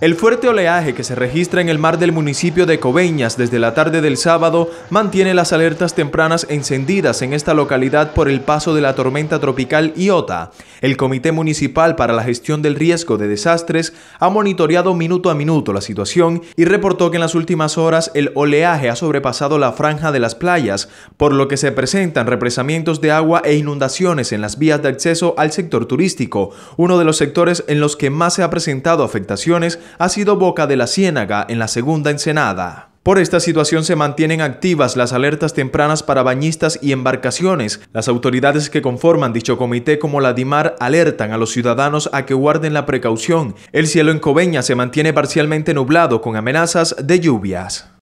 El fuerte oleaje que se registra en el mar del municipio de Cobeñas desde la tarde del sábado mantiene las alertas tempranas encendidas en esta localidad por el paso de la tormenta tropical Iota. El Comité Municipal para la Gestión del Riesgo de Desastres ha monitoreado minuto a minuto la situación y reportó que en las últimas horas el oleaje ha sobrepasado la franja de las playas, por lo que se presentan represamientos de agua e inundaciones en las vías de acceso al sector turístico, uno de los sectores en los que más se ha presentado afectaciones ha sido Boca de la Ciénaga en la segunda ensenada. Por esta situación se mantienen activas las alertas tempranas para bañistas y embarcaciones. Las autoridades que conforman dicho comité como la DIMAR alertan a los ciudadanos a que guarden la precaución. El cielo en Coveña se mantiene parcialmente nublado con amenazas de lluvias.